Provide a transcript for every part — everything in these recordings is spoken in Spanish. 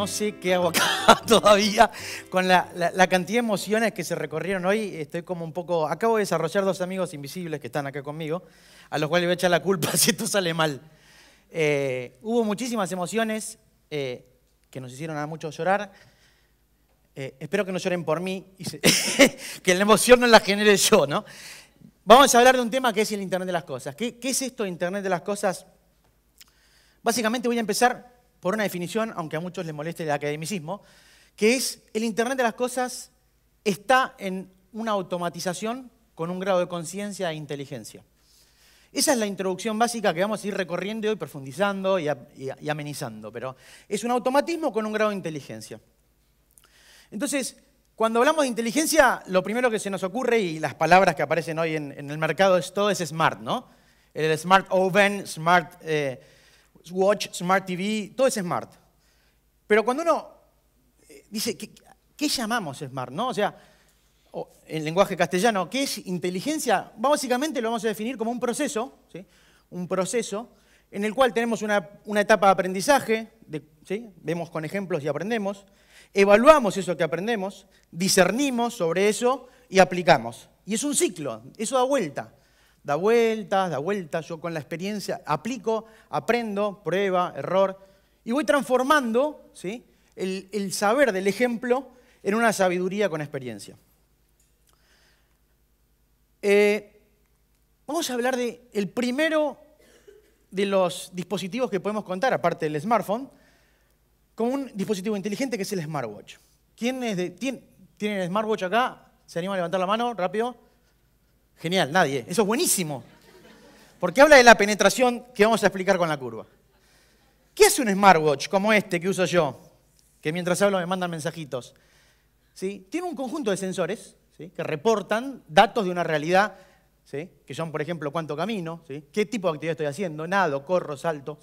no sé qué hago acá todavía. Con la, cantidad de emociones que se recorrieron hoy, estoy como un poco... Acabo de desarrollar dos amigos invisibles que están acá conmigo, a los cuales voy a echar la culpa si esto sale mal. Eh, hubo muchísimas emociones eh, que nos hicieron a muchos llorar. Eh, espero que no lloren por mí, que la emoción no la genere yo, ¿no? Vamos a hablar de un tema que es el Internet de las Cosas. ¿Qué, qué es esto Internet de las Cosas? Básicamente voy a empezar por una definición, aunque a muchos les moleste el academicismo, que es el Internet de las Cosas está en una automatización con un grado de conciencia e inteligencia. Esa es la introducción básica que vamos a ir recorriendo y profundizando y, amenizando, pero es un automatismo con un grado de inteligencia. Entonces, cuando hablamos de inteligencia, lo primero que se nos ocurre y las palabras que aparecen hoy en, el mercado es todo es smart, ¿no? El smart oven, smart... Eh, Watch, Smart TV, todo es smart. Pero cuando uno eh, dice, ¿qué, llamamos smart? ¿no? O sea, en lenguaje castellano, ¿qué es inteligencia? Básicamente lo vamos a definir como un proceso, un proceso en el cual tenemos una, etapa de aprendizaje, vemos con ejemplos y aprendemos, evaluamos eso que aprendemos, discernimos sobre eso y aplicamos. Y es un ciclo, eso da vuelta da vueltas, da vueltas, yo con la experiencia aplico, aprendo, prueba, error, y voy transformando el, saber del ejemplo en una sabiduría con experiencia. Eh, vamos a hablar del el primero de los dispositivos que podemos contar, aparte del smartphone, con un dispositivo inteligente que es el smartwatch. ¿Quién tiene, el smartwatch acá? ¿Se anima a levantar la mano? Rápido. Genial, nadie. Eso es buenísimo. Porque habla de la penetración que vamos a explicar con la curva. ¿Qué hace un smartwatch como este que uso yo? Que mientras hablo me mandan mensajitos. ¿Sí? Tiene un conjunto de sensores que reportan datos de una realidad, que son, por ejemplo, cuánto camino, qué tipo de actividad estoy haciendo, nado, corro, salto.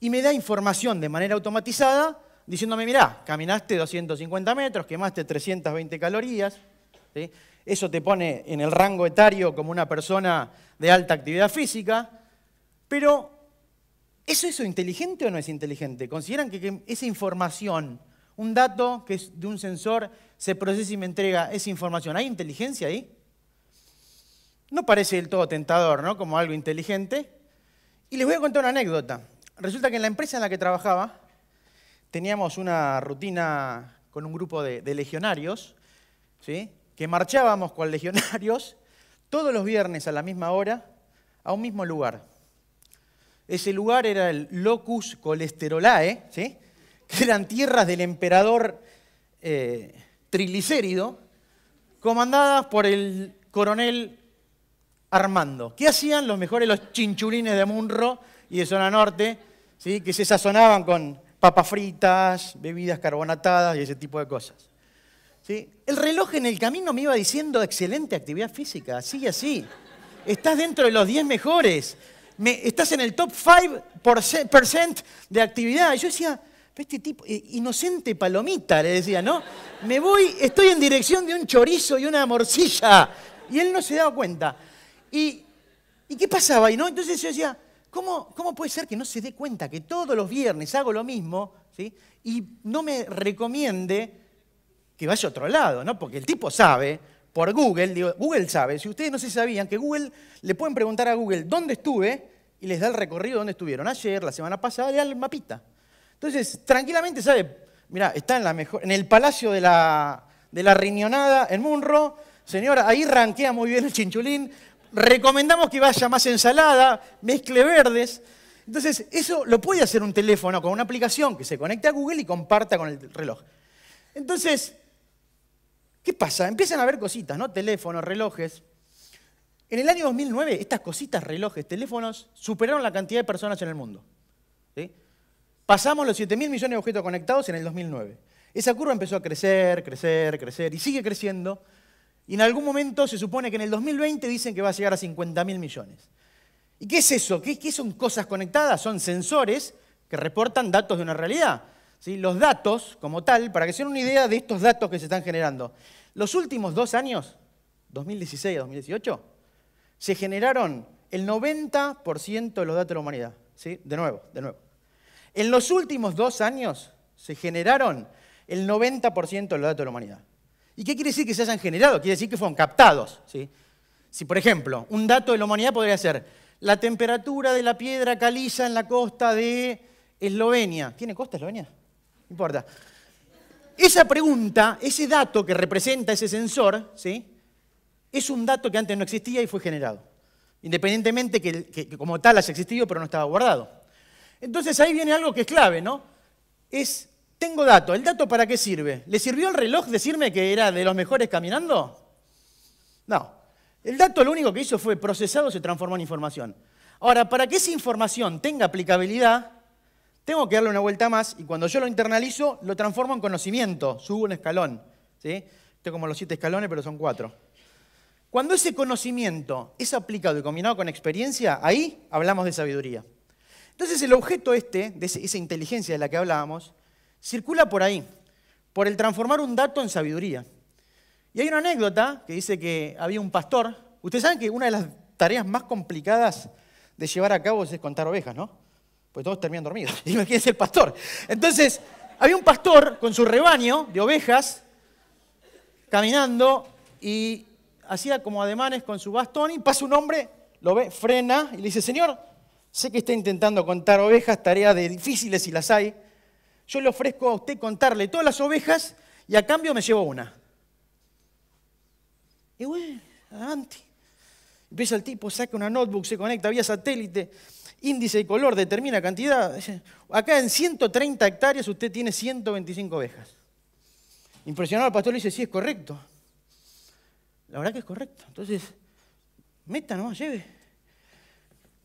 Y me da información de manera automatizada diciéndome, mirá, caminaste 250 metros, quemaste 320 calorías, eso te pone en el rango etario como una persona de alta actividad física, pero ¿eso ¿es eso inteligente o no es inteligente? ¿Consideran que, esa información, un dato que es de un sensor, se procesa y me entrega esa información? ¿Hay inteligencia ahí? No parece del todo tentador, ¿no? Como algo inteligente. Y les voy a contar una anécdota. Resulta que en la empresa en la que trabajaba teníamos una rutina con un grupo de, de legionarios, ¿sí? que marchábamos con legionarios todos los viernes a la misma hora a un mismo lugar. Ese lugar era el Locus Cholesterolae, que eran tierras del emperador eh, Trilicérido, comandadas por el coronel Armando. ¿Qué hacían los mejores los chinchulines de Munro y de Zona Norte, ¿sí? que se sazonaban con papas fritas, bebidas carbonatadas y ese tipo de cosas? El reloj en el camino me iba diciendo, excelente actividad física, y así. Estás dentro de los 10 mejores. estás en el top 5% de actividad. Y yo decía, este tipo, eh, inocente palomita, le decía, ¿no? Me voy, estoy en dirección de un chorizo y una morcilla. Y él no se daba cuenta. ¿Y, qué pasaba? Y no, entonces yo decía, ¿cómo, ¿cómo, puede ser que no se dé cuenta que todos los viernes hago lo mismo y no me recomiende que vaya a otro lado, ¿no? Porque el tipo sabe, por Google, digo, Google sabe, si ustedes no se sabían, que Google, le pueden preguntar a Google dónde estuve y les da el recorrido de dónde estuvieron ayer, la semana pasada, le da el mapita. Entonces, tranquilamente sabe, mira, está en, la mejor, en el Palacio de la, de la Riñonada, en Munro, señora, ahí ranquea muy bien el chinchulín, recomendamos que vaya más ensalada, mezcle verdes. Entonces, eso lo puede hacer un teléfono con una aplicación que se conecte a Google y comparta con el reloj. Entonces, ¿Qué pasa? Empiezan a haber cositas, ¿no? Teléfonos, relojes. En el año 2009, estas cositas, relojes, teléfonos, superaron la cantidad de personas en el mundo. Pasamos los 7 mil millones de objetos conectados en el 2009. Esa curva empezó a crecer, crecer, crecer y sigue creciendo. Y en algún momento se supone que en el 2020 dicen que va a llegar a 50 mil millones. ¿Y qué es eso? ¿Qué, ¿Qué son cosas conectadas? Son sensores que reportan datos de una realidad los datos como tal, para que se den una idea de estos datos que se están generando. Los últimos dos años, 2016 a 2018, se generaron el 90% de los datos de la humanidad. De nuevo, de nuevo. En los últimos dos años se generaron el 90% de los datos de la humanidad. ¿Y qué quiere decir que se hayan generado? Quiere decir que fueron captados. Si, por ejemplo, un dato de la humanidad podría ser la temperatura de la piedra caliza en la costa de Eslovenia. ¿Tiene costa Eslovenia? importa. Esa pregunta, ese dato que representa ese sensor, ¿sí? es un dato que antes no existía y fue generado. Independientemente que, que, como tal haya existido, pero no estaba guardado. Entonces ahí viene algo que es clave, ¿no? Es, tengo dato. ¿El dato para qué sirve? ¿Le sirvió el reloj decirme que era de los mejores caminando? No. El dato lo único que hizo fue procesado, se transformó en información. Ahora, para que esa información tenga aplicabilidad, tengo que darle una vuelta más y cuando yo lo internalizo, lo transformo en conocimiento, subo un escalón. ¿sí? Esto como los siete escalones, pero son cuatro. Cuando ese conocimiento es aplicado y combinado con experiencia, ahí hablamos de sabiduría. Entonces el objeto este, de esa inteligencia de la que hablábamos, circula por ahí, por el transformar un dato en sabiduría. Y hay una anécdota que dice que había un pastor. Ustedes saben que una de las tareas más complicadas de llevar a cabo es contar ovejas, ¿no? pues todos terminan dormidos. Imagínense el pastor. Entonces, había un pastor con su rebaño de ovejas caminando y hacía como ademanes con su bastón y pasa un hombre, lo ve, frena y le dice, Señor, sé que está intentando contar ovejas, tareas de difíciles si las hay. Yo le ofrezco a usted contarle todas las ovejas y a cambio me llevo una. Y bueno, adelante. Empieza el tipo, saca una notebook, se conecta, vía satélite índice y color determina cantidad. Acá en 130 hectáreas usted tiene 125 ovejas. Impresionado el pastor le dice, sí, es correcto. La verdad que es correcto. Entonces, meta nomás, lleve.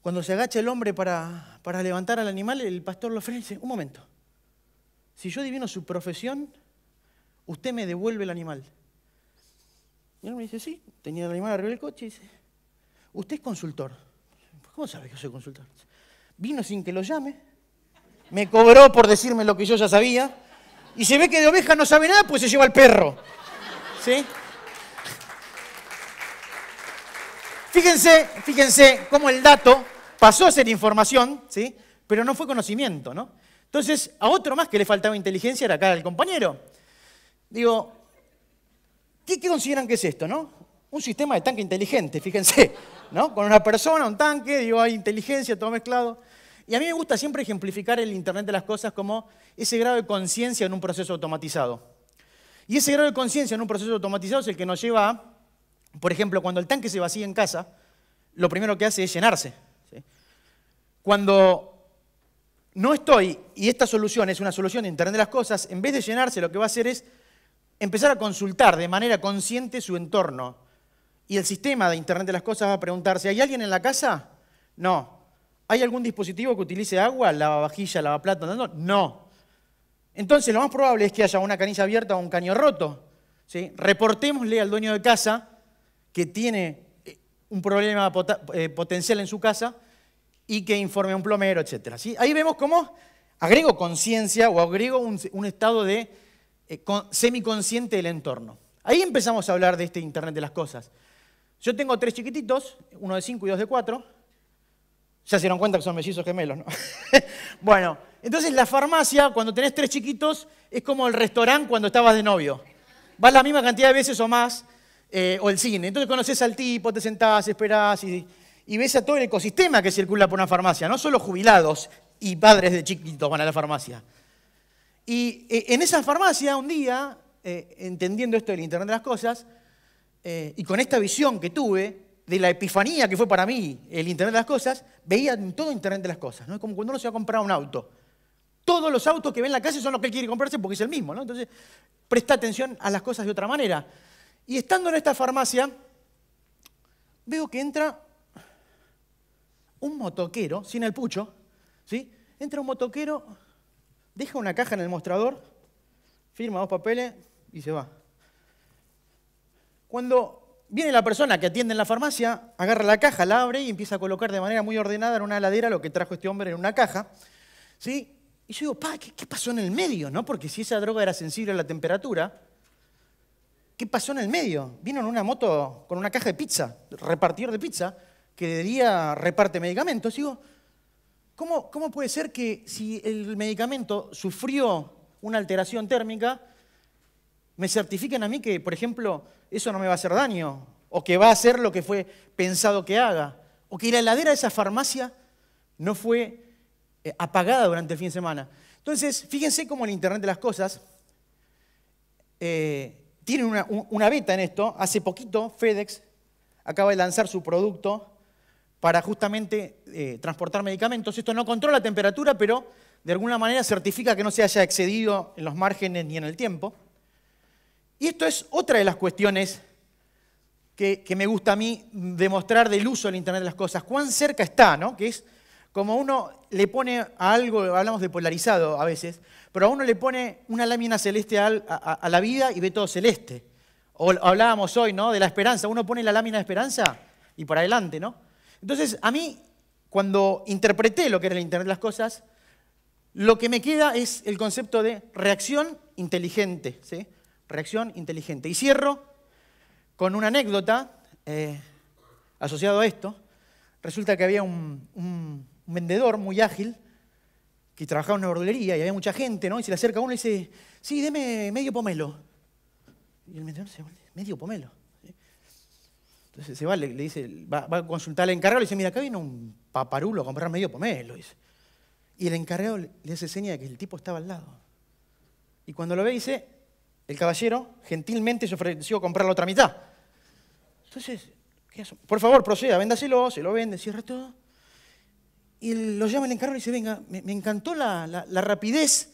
Cuando se agacha el hombre para, para levantar al animal, el pastor lo ofrece. un momento, si yo adivino su profesión, usted me devuelve el animal. Y él me dice, sí, tenía el animal arriba del coche y dice, usted es consultor. ¿Cómo sabes que soy consultor? Vino sin que lo llame, me cobró por decirme lo que yo ya sabía, y se ve que de oveja no sabe nada, pues se lleva al perro. ¿Sí? Fíjense, fíjense cómo el dato pasó a ser información, ¿sí? pero no fue conocimiento, ¿no? Entonces, a otro más que le faltaba inteligencia era acá el compañero. Digo, ¿qué, consideran que es esto, no? Un sistema de tanque inteligente, fíjense. Con una persona, un tanque, digo, hay inteligencia, todo mezclado. Y a mí me gusta siempre ejemplificar el Internet de las cosas como ese grado de conciencia en un proceso automatizado. Y ese grado de conciencia en un proceso automatizado es el que nos lleva por ejemplo, cuando el tanque se vacía en casa, lo primero que hace es llenarse. Cuando no estoy, y esta solución es una solución de Internet de las Cosas, en vez de llenarse lo que va a hacer es empezar a consultar de manera consciente su entorno, y el sistema de Internet de las Cosas va a preguntarse, ¿hay alguien en la casa? No. ¿Hay algún dispositivo que utilice agua, lavavajilla, lavaplata? No. no. Entonces lo más probable es que haya una canilla abierta o un caño roto. ¿sí? Reportémosle al dueño de casa que tiene eh, un problema eh, potencial en su casa y que informe a un plomero, etc. ¿sí? Ahí vemos cómo agrego conciencia o agrego un, estado de eh, semiconsciente del entorno. Ahí empezamos a hablar de este Internet de las Cosas. Yo tengo tres chiquititos, uno de cinco y dos de cuatro. Ya se dieron cuenta que son mellizos gemelos, ¿no? bueno, entonces la farmacia, cuando tenés tres chiquitos, es como el restaurante cuando estabas de novio. Vas la misma cantidad de veces o más, eh, o el cine. Entonces conoces al tipo, te sentás, esperás y, ves a todo el ecosistema que circula por una farmacia. No solo jubilados y padres de chiquitos van a la farmacia. Y eh, en esa farmacia, un día, eh, entendiendo esto del Internet de las Cosas, eh, y con esta visión que tuve de la epifanía que fue para mí el Internet de las Cosas, veía en todo Internet de las Cosas, ¿no? Como cuando uno se va a comprar un auto. Todos los autos que ven en la calle son los que quiere comprarse porque es el mismo, ¿no? Entonces, presta atención a las cosas de otra manera. Y estando en esta farmacia, veo que entra un motoquero, sin el pucho, ¿sí? Entra un motoquero, deja una caja en el mostrador, firma dos papeles y se va. Cuando viene la persona que atiende en la farmacia, agarra la caja, la abre y empieza a colocar de manera muy ordenada en una ladera lo que trajo este hombre en una caja. ¿sí? Y yo digo, pa, ¿qué, pasó en el medio? ¿no? Porque si esa droga era sensible a la temperatura, ¿qué pasó en el medio? Vino en una moto con una caja de pizza, repartidor de pizza, que de reparte medicamentos. digo, ¿cómo puede ser que si el medicamento sufrió una alteración térmica, me certifiquen a mí que, por ejemplo, eso no me va a hacer daño, o que va a hacer lo que fue pensado que haga, o que la heladera de esa farmacia no fue eh, apagada durante el fin de semana. Entonces, fíjense cómo el Internet de las Cosas eh, tiene una, beta en esto. Hace poquito FedEx acaba de lanzar su producto para justamente eh, transportar medicamentos. Esto no controla la temperatura, pero de alguna manera certifica que no se haya excedido en los márgenes ni en el tiempo. Y esto es otra de las cuestiones que, me gusta a mí demostrar del uso del Internet de las Cosas. Cuán cerca está, ¿no? Que es como uno le pone a algo, hablamos de polarizado a veces, pero a uno le pone una lámina celeste a, la vida y ve todo celeste. O hablábamos hoy, ¿no? De la esperanza. Uno pone la lámina de esperanza y por adelante, ¿no? Entonces, a mí, cuando interpreté lo que era el Internet de las Cosas, lo que me queda es el concepto de reacción inteligente, ¿sí? reacción inteligente. Y cierro con una anécdota eh, asociada a esto. Resulta que había un, vendedor muy ágil que trabajaba en una verdulería y había mucha gente, ¿no? Y se le acerca uno y dice, sí, deme medio pomelo. Y el vendedor se medio pomelo. Entonces se va, le, dice, va, a consultar al encargado y dice, mira, acá viene un paparulo a comprar medio pomelo. Y el encargado le hace seña de que el tipo estaba al lado. Y cuando lo ve dice, el caballero gentilmente se ofreció a comprar la otra mitad. Entonces, ¿qué por favor, proceda, véndaselo, se lo vende, cierra todo. Y lo llama el encargo y dice, venga, me, encantó la, rapidez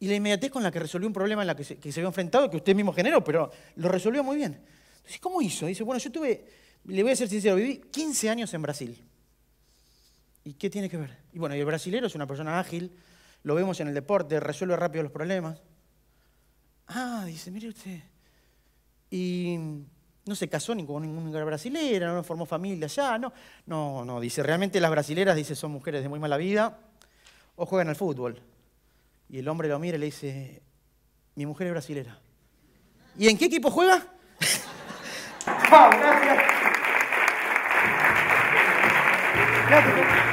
y la inmediatez con la que resolvió un problema en la que se, que había enfrentado, que usted mismo generó, pero lo resolvió muy bien. Entonces, ¿cómo hizo? Dice, bueno, yo tuve, le voy a ser sincero, viví 15 años en Brasil. ¿Y qué tiene que ver? Y bueno, el brasilero es una persona ágil, lo vemos en el deporte, resuelve rápido los problemas. Ah, dice, mire usted. Y no se casó ni con ninguna brasilera, no formó familia allá, no. No, no, dice, realmente las brasileras, dice, son mujeres de muy mala vida o juegan al fútbol. Y el hombre lo mira y le dice, mi mujer es brasilera. ¿Y en qué equipo juega? Oh, gracias.